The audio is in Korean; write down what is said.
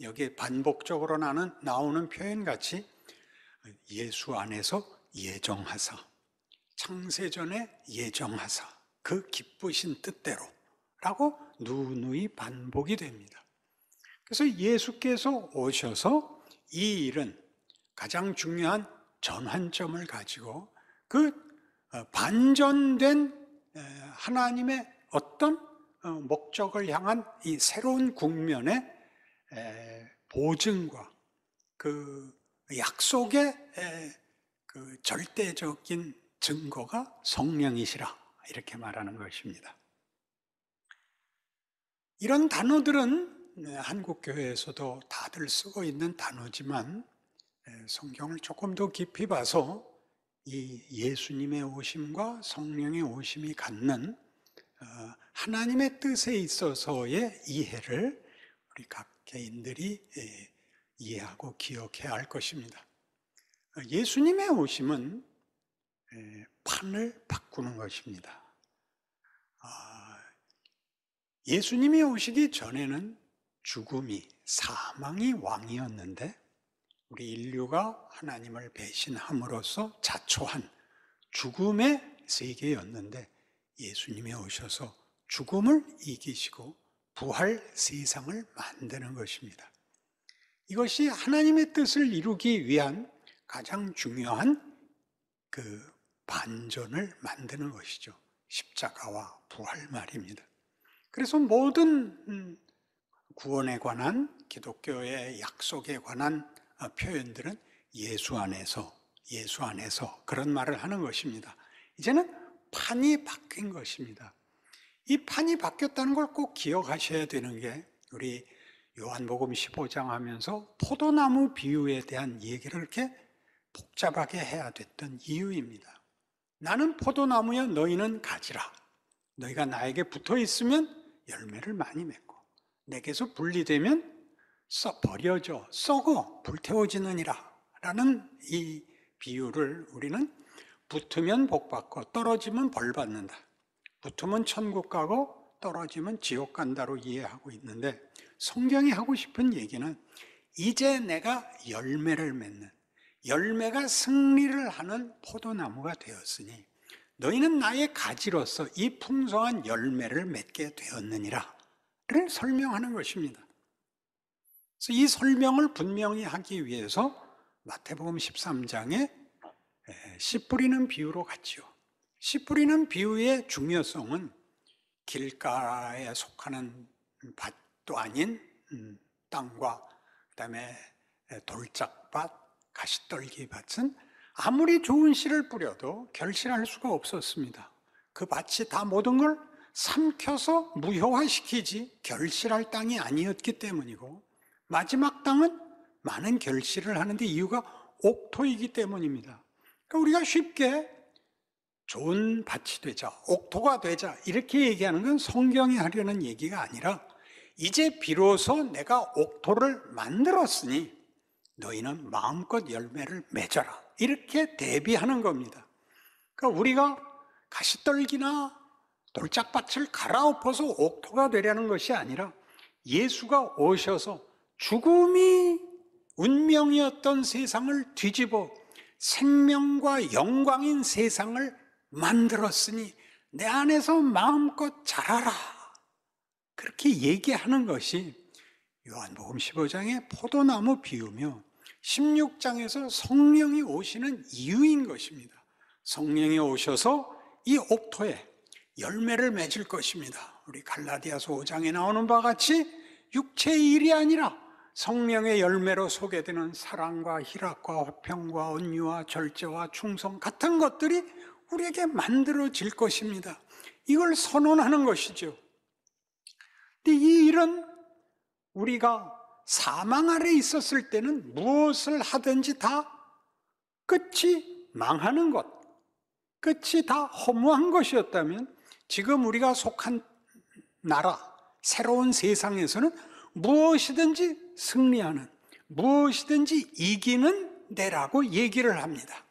여기에 반복적으로 나는 나오는 표현 같이 예수 안에서 예정하사 창세전에 예정하사 그 기쁘신 뜻대로라고 누누이 반복이 됩니다. 그래서 예수께서 오셔서 이 일은 가장 중요한 전환점을 가지고 그 어, 반전된 하나님의 어떤 어, 목적을 향한 이 새로운 국면에 보증과 그 약속의 그 절대적인 증거가 성령이시라 이렇게 말하는 것입니다. 이런 단어들은 네, 한국 교회에서도 다들 쓰고 있는 단어지만 성경을 조금 더 깊이 봐서 이 예수님의 오심과 성령의 오심이 갖는 어, 하나님의 뜻에 있어서의 이해를 우리 각 개인들이 예, 이해하고 기억해야 할 것입니다. 예수님의 오심은 예, 판을 바꾸는 것입니다. 아, 예수님이 오시기 전에는 죽음이 사망이 왕이었는데 우리 인류가 하나님을 배신함으로써 자초한 죽음의 세계였는데 예수님이 오셔서 죽음을 이기시고 부활 세상을 만드는 것입니다. 이것이 하나님의 뜻을 이루기 위한 가장 중요한 그 반전을 만드는 것이죠. 십자가와 부활 말입니다. 그래서 모든 음, 구원에 관한 기독교의 약속에 관한 어, 표현들은 예수 안에서, 예수 안에서 그런 말을 하는 것입니다. 이제는 판이 바뀐 것입니다. 이 판이 바뀌었다는 걸 꼭 기억하셔야 되는 게 우리 요한복음 15장 하면서 포도나무 비유에 대한 얘기를 이렇게 복잡하게 해야 됐던 이유입니다. 나는 포도나무여 너희는 가지라. 너희가 나에게 붙어 있으면 열매를 많이 맺고 내게서 분리되면 썩 버려져 썩어 불태워지느니라 라는 이 비유를 우리는 붙으면 복받고 떨어지면 벌받는다 붙으면 천국 가고 떨어지면 지옥 간다로 이해하고 있는데 성경이 하고 싶은 얘기는 이제 내가 열매를 맺는 열매가 승리를 하는 포도나무가 되었으니 너희는 나의 가지로서 이 풍성한 열매를 맺게 되었느니라를 설명하는 것입니다. 그래서 이 설명을 분명히 하기 위해서 마태복음 13장에 씨 뿌리는 비유로 갔지요. 씨 뿌리는 비유의 중요성은 길가에 속하는 밭도 아닌 음, 땅과 그다음에 돌짝밭, 가시떨기밭은 아무리 좋은 씨를 뿌려도 결실할 수가 없었습니다. 그 밭이 다 모든 걸 삼켜서 무효화시키지 결실할 땅이 아니었기 때문이고 마지막 땅은 많은 결실을 하는데 이유가 옥토이기 때문입니다. 그러니까 우리가 쉽게 좋은 밭이 되자, 옥토가 되자 이렇게 얘기하는 건 성경이 하려는 얘기가 아니라 이제 비로소 내가 옥토를 만들었으니 너희는 마음껏 열매를 맺어라 이렇게 대비하는 겁니다 그러니까 우리가 가시떨기나 돌짝밭을 갈아엎어서 옥토가 되려는 것이 아니라 예수가 오셔서 죽음이 운명이었던 세상을 뒤집어 생명과 영광인 세상을 만들었으니 내 안에서 마음껏 자라라. 그렇게 얘기하는 것이 요한복음 15장의 포도나무 비유며 16장에서 성령이 오시는 이유인 것입니다. 성령이 오셔서 이 옥토에 열매를 맺을 것입니다. 우리 갈라디아서 5장에 나오는 바 같이 육체의 일이 아니라 성령의 열매로 소개되는 사랑과 희락과 화평과 온유와 절제와 충성 같은 것들이 우리에게 만들어질 것입니다. 이걸 선언하는 것이죠. 근데 이 일은 우리가 사망 아래 있었을 때는 무엇을 하든지 다 끝이 망하는 것, 끝이 다 허무한 것이었다면 지금 우리가 속한 나라, 새로운 세상에서는 무엇이든지 승리하는, 무엇이든지 이기는 내라고 얘기를 합니다.